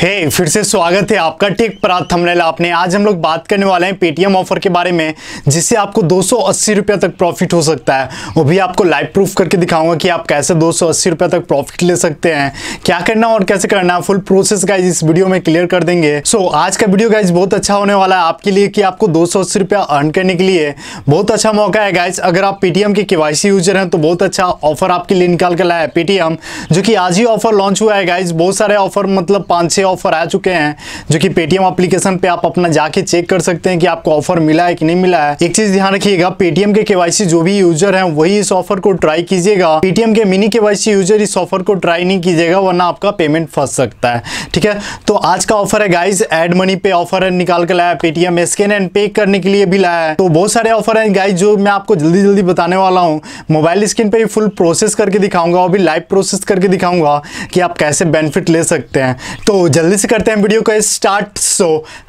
हे hey, फिर से स्वागत है आपका टेक परात थमनेला आपने आज हम लोग बात करने वाले हैं पेटीएम ऑफर के बारे में जिससे आपको दो रुपया तक प्रॉफिट हो सकता है वो भी आपको लाइव प्रूफ करके दिखाऊंगा कि आप कैसे दो सौ तक प्रॉफिट ले सकते हैं क्या करना और कैसे करना है फुल प्रोसेस गाइज इस वीडियो में क्लियर कर देंगे सो so, आज का वीडियो गाइज बहुत अच्छा होने वाला है आपके लिए कि आपको दो रुपया अर्न करने के लिए बहुत अच्छा मौका है गाइज अगर आप पेटीएम के केवासी यूजर हैं तो बहुत अच्छा ऑफर आपके लिए निकाल कर लाया है पेटीएम जो कि आज ही ऑफर लॉन्च हुआ है गाइज बहुत सारे ऑफर मतलब पाँच छः ऑफर आ चुके हैं जो कि पेटीएम अप्लीकेशन पे आप अपना जाके चेक कर सकते हैं कि आपको ऑफर मिला है कि नहीं मिला है एक चीज ध्यान रखिएगा पेटीएम के केवाईसी जो भी यूजर है वही इस ऑफर को ट्राई कीजिएगा पेटीएम के मिनी केवाईसी यूजर इस ऑफर को ट्राई नहीं कीजिएगा वरना आपका पेमेंट फंस सकता है ठीक है तो आज का ऑफर है गाइज एड मनी पे ऑफर निकाल कर लाया पेटीएम स्कैन एंड पे करने के लिए भी लाया है तो बहुत सारे ऑफर है गाइज जो मैं आपको जल्दी जल्दी बताने वाला हूँ मोबाइल स्क्रीन पे भी फुल प्रोसेस करके दिखाऊंगा और भी लाइव प्रोसेस करके दिखाऊंगा कि आप कैसे बेनिफिट ले सकते हैं तो जल्दी से करते हैं वीडियो को start so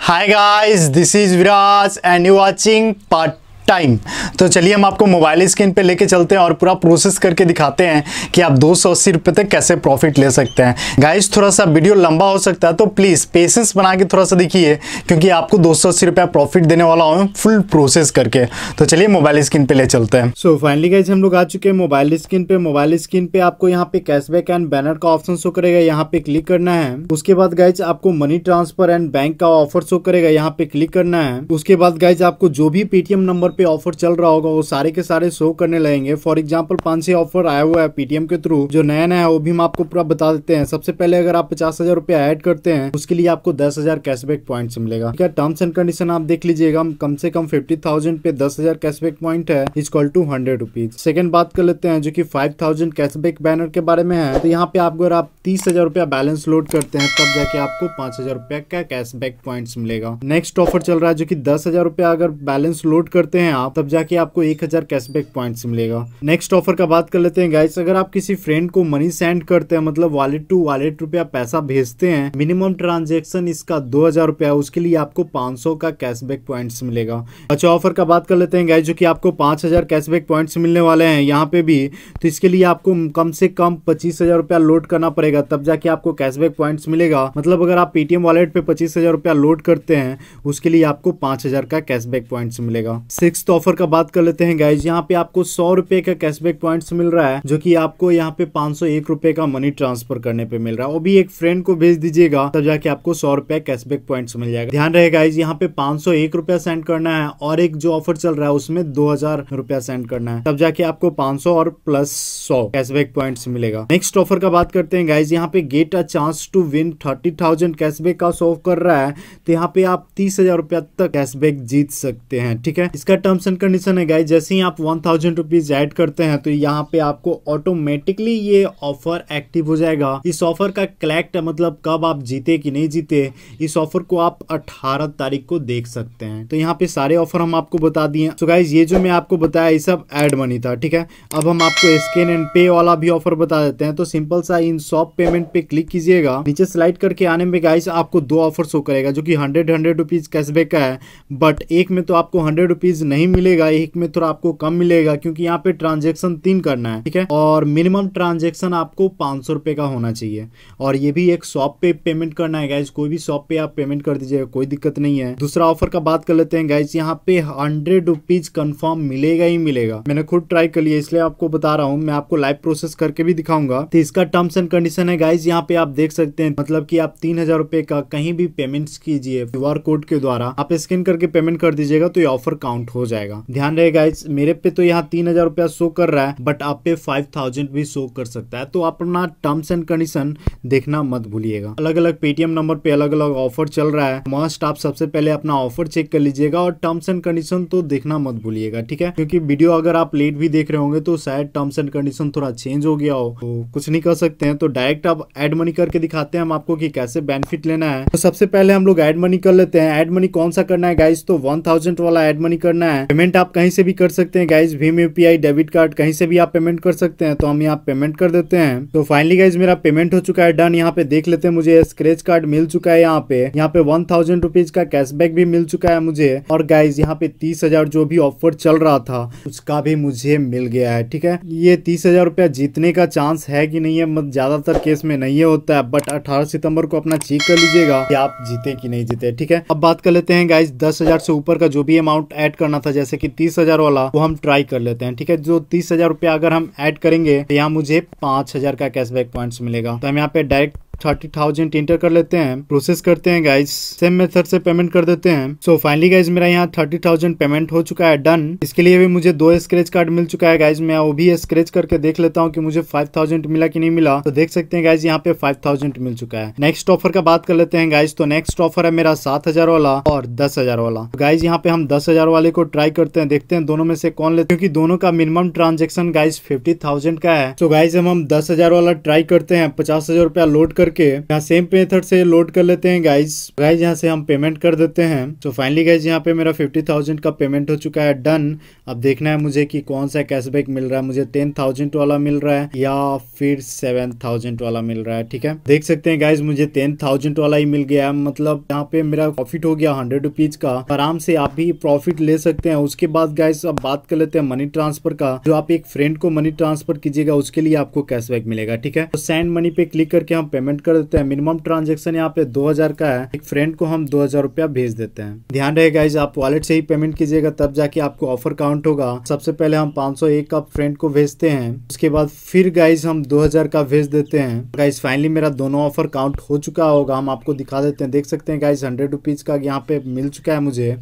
hi guys this is Viraj and you watching part time तो चलिए हम आपको मोबाइल स्क्रीन पे लेके चलते हैं और पूरा प्रोसेस करके दिखाते हैं कि आप दो सौ अस्सी तक कैसे प्रॉफिट ले सकते हैं गाइस थोड़ा सा वीडियो लंबा हो सकता है तो प्लीज़ पेशेंस बना के थोड़ा सा देखिए क्योंकि आपको दो सौ अस्सी रुपया प्रॉफिट देने वाला हूँ फुल प्रोसेस करके तो चलिए मोबाइल स्क्रीन पे ले चलते हैं सो फाइनली गाइज हम लोग आ चुके हैं मोबाइल स्क्रीन पे मोबाइल स्क्रीन पे आपको यहाँ पे कैशबैक एंड बैनर का ऑप्शन शो करेगा यहाँ पे क्लिक करना है उसके बाद गाइज आपको मनी ट्रांसफर एंड बैंक का ऑफर शो करेगा यहाँ पे क्लिक करना है उसके बाद गाइज आपको जो भी पेटीएम नंबर पे ऑफर चल रहा होगा वो सारे के सारे शो करने लगेंगे फॉर एग्जाम्पल पांच छह ऑफर आया हुआ है पीटीएम के थ्रू जो नया नया है वो भी हम आपको पूरा बता देते हैं सबसे पहले अगर आप पचास हजार रुपया एड करते हैं उसके लिए आपको दस हजार कैशबैक पॉइंट मिलेगा क्या टर्म्स एंड कंडीशन आप देख लीजिएगा कम से कम फिफ्टी थाउजेंड पे दस हजार कैशबैक पॉइंट है call two hundred rupees second बात कर लेते हैं जो की फाइव थाउजेंड कैशबैक बैनर के बारे में है तो यहाँ पे आप अगर आप तीस हजार रुपया बैलेंस लोड करते हैं तब जाके आपको पांच हजार रुपया का कैशबैक पॉइंट मिलेगा नेक्स्ट ऑफर चल रहा है जो की दस हजार रुपया अगर बैलेंस लोड करते हैं हैं आप तब जाके आपको एक हजार कैशबैक पॉइंट्स मिलेगा नेक्स्ट ऑफर का बात कर लेते हैं गाइस अगर आप किसी फ्रेंड को मनी सेंड करते हैं मतलब वॉलेट टू वॉलेट रुपया पैसा भेजते हैं मिनिमम ट्रांजेक्शन इसका दो रुपया उसके लिए आपको पांच का कैशबैक पॉइंट मिलेगा अच्छा ऑफर का बात कर लेते हैं गाइस जो की आपको पांच कैशबैक पॉइंट मिलने वाले हैं यहाँ पे भी तो इसके लिए आपको कम से कम पच्चीस रुपया लोड करना पड़ेगा तब जाके आपको कैशबैक पॉइंट मिलेगा मतलब अगर आप पेटीएम वॉलेट पे पच्चीस रुपया लोड करते हैं उसके लिए आपको पांच हजार का कैशबैक पॉइंट्स मिलेगा नेक्स्ट ऑफर का बात कर लेते हैं गाइज यहाँ पे आपको सौ रुपए का कैशबैक पॉइंट्स मिल रहा है जो कि आपको यहाँ पे पांच सौ एक रुपए का मनी ट्रांसफर करने पे मिल रहा है वो भी एक फ्रेंड को भेज दीजिएगा तब जाके आपको सौ रुपए कैशबैक पॉइंट्स मिल जाएगा ध्यान रहे गाइज यहाँ पे पांच सौ एक रुपया सेंड करना है और एक जो ऑफर चल रहा है उसमें दो हजार रुपया सेंड करना है तब जाके आपको पांच सौ और प्लस सौ कैशबैक पॉइंट्स मिलेगा नेक्स्ट ऑफर का बात करते हैं गाइज यहाँ पे get a chance to win thirty thousand cashback का शो कर रहा है तो यहाँ पे आप तीस हजार रुपया तक कैशबैक जीत सकते हैं ठीक है इसका टर्म्स एंड कंडीशन है गाइज जैसे ही आप वन थाउजेंड रुपीज एड करते हैं तो यहाँ पे आपको ऑटोमेटिकली ये ऑफर एक्टिव हो जाएगा इस ऑफर का कलेक्ट मतलब कब आप जीते कि नहीं जीते इस ऑफर को आप अट्ठारह तारीख को देख सकते हैं तो यहाँ पे सारे ऑफर हम आपको बता दिए तो गाइज ये जो मैं आपको बताया ये सब एड मनी था ठीक है अब हम आपको स्कैन एंड पे वाला भी ऑफर बता देते हैं तो सिंपल सा इन शॉप पेमेंट पे क्लिक कीजिएगा नीचे स्लाइड करके आने में गाइज आपको दो ऑफर शो करेगा जो की हंड्रेड हंड्रेड रुपीज कैशबैक का है बट एक में तो आपको हंड्रेड रुपीज नहीं मिलेगा एक में थोड़ा आपको कम मिलेगा क्योंकि यहाँ पे ट्रांजेक्शन तीन करना है ठीक है और मिनिमम ट्रांजेक्शन आपको पाँच सौ का होना चाहिए और ये भी एक शॉप पे पेमेंट करना है गाइज कोई भी शॉप पे आप पेमेंट कर दीजिएगा कोई दिक्कत नहीं है दूसरा ऑफर का बात कर लेते हैं गाइज यहाँ पे हंड्रेड रुपीज कन्फर्म मिलेगा ही मिलेगा मैंने खुद ट्राई कर लिया इसलिए आपको बता रहा हूँ मैं आपको लाइव प्रोसेस करके भी दिखाऊंगा तो इसका टर्म्स एंड कंडीशन है गाइज यहाँ पे आप देख सकते हैं मतलब की आप तीन हजार रुपए का कहीं भी पेमेंट कीजिए क्यू कोड के द्वारा आप स्कैन करके पेमेंट कर दीजिएगा तो ये ऑफर काउंट हो हो जाएगा ध्यान रहे गाइज मेरे पे तो यहाँ तीन हजार रुपया शो कर रहा है बट आप पे फाइव थाउजेंड भी शो कर सकता है तो अपना टर्म्स एंड कंडीशन देखना मत भूलिएगा अलग अलग पेटीएम नंबर पे अलग अलग ऑफर चल रहा है मस्ट आप सबसे पहले अपना ऑफर चेक कर लीजिएगा और टर्म्स एंड कंडीशन तो देखना मत भूलिएगा ठीक है क्योंकि वीडियो अगर आप लेट भी देख रहे होंगे तो शायद टर्म्स एंड कंडीशन थोड़ा चेंज हो गया हो तो कुछ नहीं कर सकते हैं तो डायरेक्ट आप एड मनी करके दिखाते हैं हम आपको कि कैसे बेनिफिट लेना है तो सबसे पहले हम लोग एड मनी कर लेते हैं एड मनी कौन सा करना है गाइज तो वन थाउजेंड वाला एड मनी करना है करना है पेमेंट आप कहीं से भी कर सकते हैं गाइज भीम यूपीआई डेबिट कार्ड कहीं से भी आप पेमेंट कर सकते हैं तो हम यहाँ पेमेंट कर देते हैं तो फाइनली गाइज मेरा पेमेंट हो चुका है डन यहाँ पे देख लेते हैं मुझे स्क्रेच कार्ड मिल चुका है यहाँ पे यहाँ पे वन थाउजेंड रुपीज का कैशबैक भी मिल चुका है मुझे और गाइज यहाँ पे तीस हजार जो भी ऑफर चल रहा था उसका भी मुझे मिल गया है ठीक है ये तीस हजार रुपया जीतने का चांस है कि नहीं है मत ज्यादातर केस में नहीं होता है बट अठारह सितंबर को अपना चेक कर लीजिएगा कि आप जीते कि नहीं जीते ठीक है अब बात कर लेते हैं गाइज दस हजार से ऊपर का जो भी अमाउंट एड करना करना था जैसे कि तीस हजार वाला वो हम ट्राई कर लेते हैं ठीक है जो तीस हजार रुपया अगर हम ऐड करेंगे तो यहाँ मुझे पांच हजार का कैशबैक पॉइंट्स मिलेगा तो हम यहाँ पे डायरेक्ट थर्टी थाउजेंड इंटर कर लेते हैं प्रोसेस करते हैं गाइज सेम मेथड से पेमेंट कर देते हैं सो फाइनली गाइज मेरा यहाँ थर्टी थाउजेंड पेमेंट हो चुका है डन इसके लिए भी मुझे दो स्क्रेच कार्ड मिल चुका है गाइज मैं वो भी स्क्रेच करके देख लेता हूँ कि मुझे फाइव थाउजेंड मिला कि नहीं मिला तो देख सकते हैं गाइज यहाँ पे फाइव थाउजेंड मिल चुका है नेक्स्ट ऑफर का बात कर लेते हैं गाइज तो नेक्स्ट ऑफर है मेरा सात हजार वाला और दस हजार वाला तो गाइज यहाँ पे हम दस हजार वाले को ट्राई करते हैं देखते हैं दोनों में से कौन लेते हैं क्योंकि दोनों का minimum transaction guys fifty thousand का है तो गाइज हम हम दस हजार वाला ट्राई करते हैं पचास हजार रुपया लोड कर करके यहाँ सेम मेथड से लोड कर लेते हैं गाइज गाइज यहाँ से हम पेमेंट कर देते हैं तो फाइनली गाइज यहाँ पे मेरा फिफ्टी थाउजेंड का पेमेंट हो चुका है डन अब देखना है मुझे कि कौन सा कैशबैक मिल रहा है मुझे टेन थाउजेंड वाला मिल रहा है या फिर सेवन थाउजेंड वाला मिल रहा है ठीक है देख सकते हैं गाइज मुझे टेन थाउजेंड वाला ही मिल गया है मतलब यहाँ पे मेरा प्रॉफिट हो गया हंड्रेड रुपीज का आराम से आप भी प्रॉफिट ले सकते हैं उसके बाद गाइज अब बात कर लेते हैं मनी ट्रांसफर का जो आप एक फ्रेंड को मनी ट्रांसफर कीजिएगा उसके लिए आपको कैशबैक मिलेगा ठीक है तो सेंड मनी पे क्लिक करके हम पेमेंट सेंड कर देते हैं मिनिमम ट्रांजेक्शन यहाँ पे दो हजार का है एक फ्रेंड को हम दो हजार रुपया भेज देते हैं ध्यान रहे गाइज आप वॉलेट से ही पेमेंट कीजिएगा तब जाके आपको ऑफर काउंट होगा सबसे पहले हम पाँच का फ्रेंड को भेजते हैं उसके बाद फिर गाइज हम दो का भेज देते हैं गाइज फाइनली मेरा दोनों ऑफर काउंट हो चुका होगा हम आपको दिखा देते हैं देख सकते हैं गाइज हंड्रेड रुपीज का यहाँ पे मिल चुका है मुझे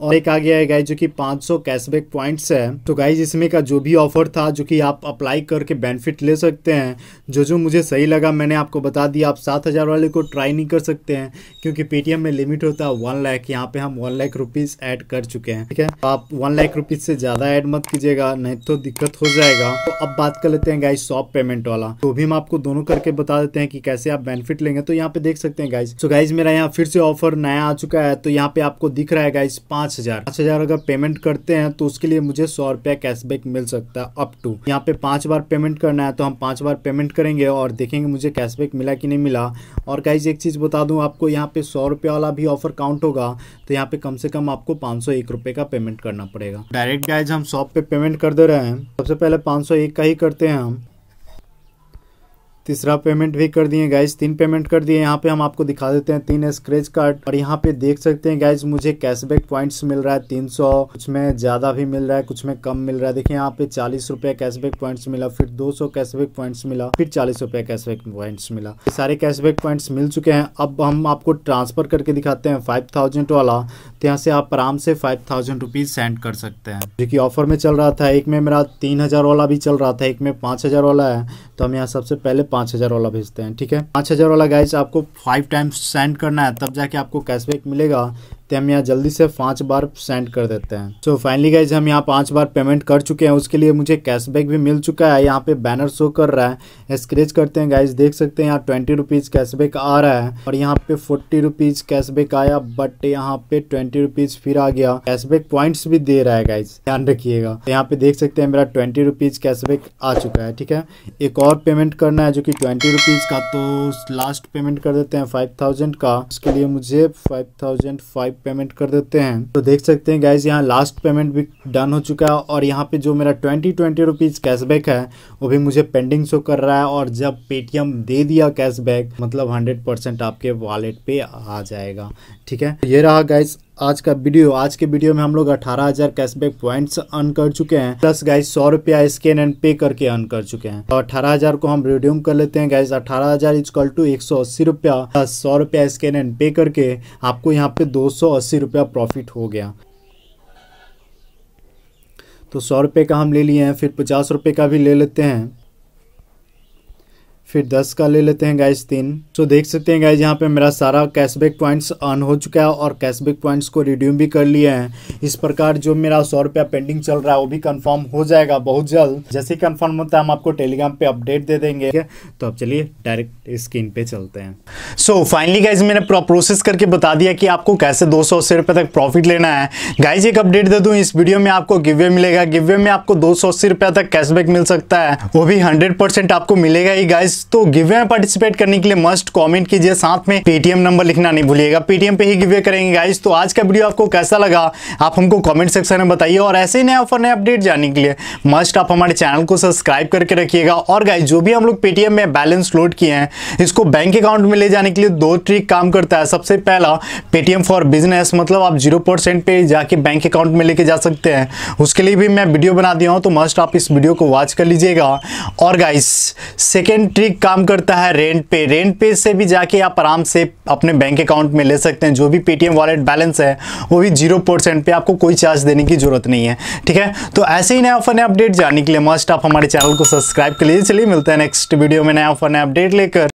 और एक आ गया है गाइज जो कि 500 कैशबैक पॉइंट्स है तो गाइज इसमें का जो भी ऑफर था जो कि आप अप्लाई करके बेनिफिट ले सकते हैं जो जो मुझे सही लगा मैंने आपको बता दिया आप सात हज़ार वाले को ट्राई नहीं कर सकते हैं क्योंकि पेटीएम में लिमिट होता है वन लाख यहाँ पे हम वन लाख रुपीज़ ऐड कर चुके हैं ठीक है तो आप वन लाख रुपीज़ से ज़्यादा ऐड मत कीजिएगा नहीं तो दिक्कत हो जाएगा तो अब बात कर लेते हैं गाइज शॉप पेमेंट वाला तो भी हम आपको दोनों करके बता देते हैं कि कैसे आप बेनिफिट लेंगे तो यहाँ पे देख सकते हैं गाइज तो गाइज मेरा यहाँ फिर से ऑफर नया आ चुका है तो यहाँ पे आपको दिख रहा है गाइज पाँच पाँच हज़ार पाँच हज़ार अगर पेमेंट करते हैं तो उसके लिए मुझे सौ रुपया कैशबैक मिल सकता है अप टू यहाँ पे पाँच बार पेमेंट करना है तो हम पाँच बार पेमेंट करेंगे और देखेंगे मुझे कैशबैक मिला कि नहीं मिला और कहीं एक चीज़ बता दूँ आपको यहाँ पे सौ रुपये वाला भी ऑफर काउंट होगा तो यहाँ पे कम से कम आपको पाँच सौ एक का पेमेंट करना पड़ेगा डायरेक्ट गाइज हम शॉप पे पेमेंट कर दे रहे हैं सबसे पहले पाँच सौ एक का ही करते हैं हम तीसरा पेमेंट भी कर दिए गाइज तीन पेमेंट कर दिए यहाँ पे हम आपको दिखा देते हैं तीन स्क्रेच कार्ड और यहाँ पे देख सकते हैं गाइज मुझे कैशबैक पॉइंट्स मिल रहा है तीन सौ कुछ में ज़्यादा भी मिल रहा है कुछ में कम मिल रहा है देखिए यहाँ पे चालीस रुपया कैशबैक पॉइंट्स मिला फिर दो सौ कैशबैक पॉइंट्स मिला फिर चालीस रुपया कैशबैक पॉइंट्स मिला सारे कैशबैक पॉइंट्स मिल चुके हैं अब हम आपको ट्रांसफर करके दिखाते हैं फाइव थाउजेंड वाला तो यहाँ से आप आराम से फाइव थाउजेंड रुपीज सेंड कर सकते हैं जो की ऑफर में चल रहा था एक में मेरा तीन हजार वाला भी चल रहा था एक में पाँच हजार वाला है तो हम यहाँ सबसे पहले पाँच हज़ार वाला भेजते हैं ठीक है पाँच हज़ार वाला गाइस आपको फाइव टाइम्स सेंड करना है तब जाके आपको कैशबैक मिलेगा तो हम यहाँ जल्दी से पांच बार सेंड कर देते हैं सो फाइनली गाइज हम यहाँ पांच बार पेमेंट कर चुके हैं उसके लिए मुझे कैशबैक भी मिल चुका है यहाँ पे बैनर शो कर रहा है स्क्रेच करते हैं गाइज देख सकते हैं यहाँ ट्वेंटी रुपीज़ कैशबैक आ रहा है और यहाँ पे फोर्टी रुपीज़ कैशबैक आया बट यहाँ पे ट्वेंटी रुपीज़ फिर आ गया कैशबैक पॉइंट्स भी दे रहा है गाइज ध्यान रखिएगा तो यहाँ पे देख सकते हैं मेरा ट्वेंटी रुपीज़ कैशबैक आ चुका है ठीक है एक और पेमेंट करना है जो की ट्वेंटी रुपीज़ का तो लास्ट पेमेंट कर देते हैं फाइव थाउजेंड का उसके लिए मुझे फाइव थाउजेंड फाइव पेमेंट कर देते हैं तो देख सकते हैं गाइज यहाँ लास्ट पेमेंट भी डन हो चुका है और यहाँ पे जो मेरा ट्वेंटी ट्वेंटी रुपीज़ कैशबैक है वो भी मुझे पेंडिंग शो कर रहा है और जब पेटीएम दे दिया कैशबैक मतलब हंड्रेड परसेंट आपके वॉलेट पे आ जाएगा ठीक है ये रहा गाइज आज का वीडियो आज के वीडियो में हम लोग अठारह हजार कैशबैक पॉइंट्स अर्न कर चुके हैं प्लस गाइस सौ रुपया स्कैन एंड पे करके अर्न कर चुके हैं तो अठारह हजार को हम रिड्यूम कर लेते हैं गाइस अठारह हजार इज कल टू एक सौ अस्सी रुपया प्लस सौ रुपया स्कैन एंड पे करके आपको यहाँ पे दो सौ अस्सी रुपया प्रॉफिट हो गया तो सौ रुपये का हम ले लिए हैं फिर पचास रुपये का भी ले लेते हैं फिर दस का ले लेते हैं गाइज तीन तो देख सकते हैं गाइज यहाँ पे मेरा सारा कैशबैक पॉइंट्स अर्न हो चुका है और कैशबैक पॉइंट्स को रिड्यूम भी कर लिए हैं इस प्रकार जो मेरा सौ रुपया पेंडिंग चल रहा है वो भी कंफर्म हो जाएगा बहुत जल्द जैसे ही कंफर्म होता है हम आपको टेलीग्राम पे अपडेट दे देंगे तो अब चलिए डायरेक्ट स्क्रीन पे चलते हैं सो फाइनली गाइज मैंने प्रोसेस करके बता दिया कि आपको कैसे दो सौ अस्सी रुपये तक प्रॉफिट लेना है गाइज एक अपडेट दे दूँ इस वीडियो में आपको गिवे मिलेगा गिवे में आपको दो सौ अस्सी रुपये तक कैशबैक मिल सकता है वो भी हंड्रेड परसेंट आपको मिलेगा ही गाइज तो गिवे में पार्टिसिपेट करने के लिए मस्ट कॉमेंट कीजिए साथ में पेटीएम नंबर लिखना नहीं भूलिएगा पेटीएम पे ही गिवे करेंगे गाइज तो आज का वीडियो आपको कैसा लगा आप हमको कॉमेंट सेक्शन में बताइए और ऐसे ही नए ऑफर नए अपडेट जानने के लिए मस्ट आप हमारे चैनल को सब्सक्राइब करके रखिएगा और गाइज जो भी हम लोग पेटीएम में बैलेंस लोड किए हैं इसको बैंक अकाउंट में ले जाए जाने के लिए दो ट्रिक काम करता है सबसे पहला पेटीएम फॉर बिजनेस मतलब आप जीरो परसेंट पे जाके बैंक अकाउंट में लेके जा सकते हैं उसके लिए भी मैं वीडियो बना दिया हूँ तो मस्ट आप इस वीडियो को वॉच कर लीजिएगा और गाइस सेकेंड ट्रिक काम करता है रेंट पे रेंट पे से भी जाके आप आराम से अपने बैंक अकाउंट में ले सकते हैं जो भी पेटीएम वॉलेट बैलेंस है वो भी जीरो परसेंट पे आपको कोई चार्ज देने की जरूरत नहीं है ठीक है तो ऐसे ही नया फन अपडेट जानने के लिए मस्ट आप हमारे चैनल को सब्सक्राइब कर लीजिए चलिए मिलते हैं नेक्स्ट वीडियो में नया फन अपडेट लेकर